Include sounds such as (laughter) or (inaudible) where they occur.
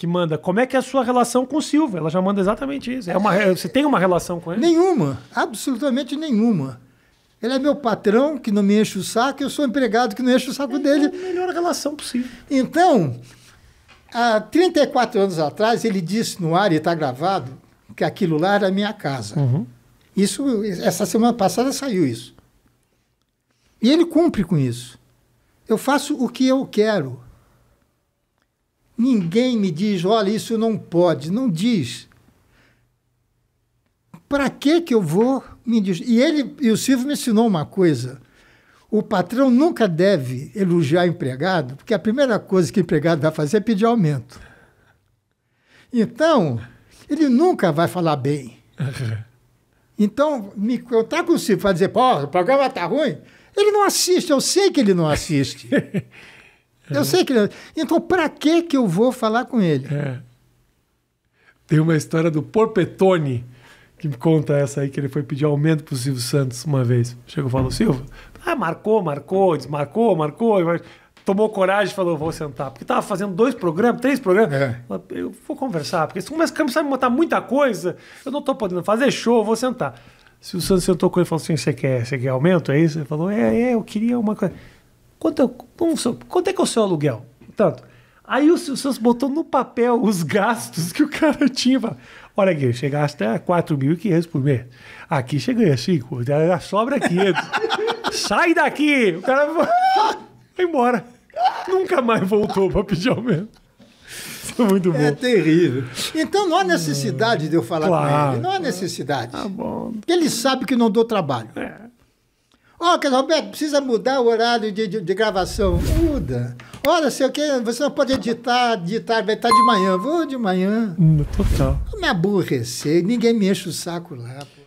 que manda como é que é a sua relação com o Silva. Ela já manda exatamente isso. É uma, você tem uma relação com ele? Nenhuma, absolutamente nenhuma. Ele é meu patrão, que não me enche o saco, eu sou empregado que não enche o saco é dele. É a melhor relação possível. Então, há 34 anos atrás, ele disse no ar, e está gravado, que aquilo lá era minha casa. Uhum. Isso, essa semana passada saiu isso. E ele cumpre com isso. Eu faço o que eu quero. Ninguém me diz, olha, isso não pode. Não diz. Para que que eu vou me diz? E ele e o Silvio me ensinou uma coisa. O patrão nunca deve elogiar empregado, porque a primeira coisa que o empregado vai fazer é pedir aumento. Então, ele nunca vai falar bem. (laughs) Então, me contar tá com o Silvio para dizer, pô, o programa tá ruim, ele não assiste, eu sei que ele não assiste. (laughs) É. Eu sei que ele... É. Então, para que que eu vou falar com ele? É. Tem uma história do Porpetone que me conta essa aí, que ele foi pedir aumento pro Silvio Santos uma vez. Chegou e falou, Silvio, ah, marcou, marcou, desmarcou, marcou, tomou coragem e falou: vou sentar. Porque estava fazendo dois programas, três programas. É. Eu vou conversar, porque se começa a me botar muita coisa, eu não estou podendo fazer show, vou sentar. Se o Santos sentou com ele e falou assim: você quer, você quer aumento? É isso? Ele falou: é, é, eu queria uma coisa. Quanto, quanto é que é o seu aluguel? Tanto. Aí o Silvio botou no papel os gastos que o cara (laughs) tinha. Olha aqui, você gasta 4.500 por mês. Aqui você a 5, sobra 500. (laughs) Sai daqui! O cara vai (laughs) embora. Nunca mais voltou para pedir aumento. é muito bom. É terrível. Então não há hum, necessidade de eu falar claro. com ele. Não há necessidade. Tá bom. ele sabe que não dou trabalho. É. Ó, oh, Roberto, precisa mudar o horário de, de, de gravação. Muda. Olha, sei o que, você não pode editar de tarde, vai estar de manhã. Vou de manhã. Hum, total. Eu me aborrecer, ninguém me enche o saco lá. Pô.